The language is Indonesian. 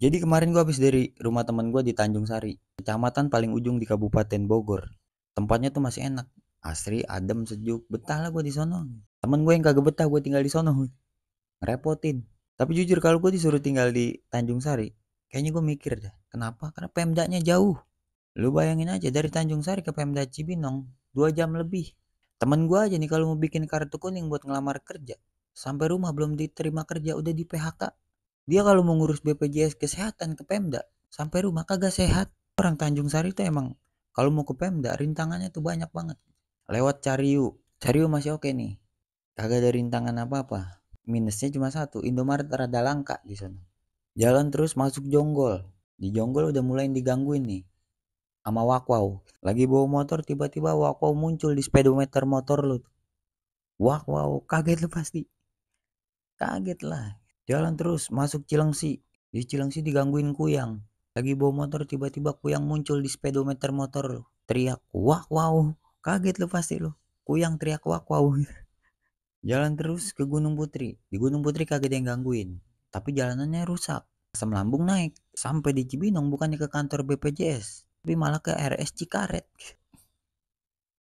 Jadi kemarin gue habis dari rumah temen gue di Tanjung Sari, kecamatan paling ujung di Kabupaten Bogor. Tempatnya tuh masih enak, asri, adem, sejuk, betah lah gue di sono. Temen gue yang kagak betah gue tinggal di sono, Repotin. Tapi jujur kalau gue disuruh tinggal di Tanjung Sari, kayaknya gue mikir dah, kenapa? Karena pemdanya jauh. Lu bayangin aja dari Tanjung Sari ke Pemda Cibinong, dua jam lebih. Temen gue aja nih kalau mau bikin kartu kuning buat ngelamar kerja, sampai rumah belum diterima kerja udah di PHK dia kalau mau ngurus BPJS kesehatan ke Pemda sampai rumah kagak sehat orang Tanjung Sari itu emang kalau mau ke Pemda rintangannya tuh banyak banget lewat Cariu Cariu masih oke nih kagak ada rintangan apa-apa minusnya cuma satu Indomaret rada langka di sana jalan terus masuk Jonggol di Jonggol udah mulai digangguin nih sama Wakwau lagi bawa motor tiba-tiba Wakwau muncul di speedometer motor lu Wakwau kaget lu pasti kaget lah Jalan terus masuk Cilengsi. Di Cilengsi digangguin kuyang. Lagi bawa motor tiba-tiba kuyang muncul di speedometer motor. Teriak wah wow. Kaget lu pasti lu. Kuyang teriak wah wow. Jalan terus ke Gunung Putri. Di Gunung Putri kaget yang gangguin. Tapi jalanannya rusak. Asam lambung naik. Sampai di Cibinong bukannya ke kantor BPJS. Tapi malah ke RS Cikaret.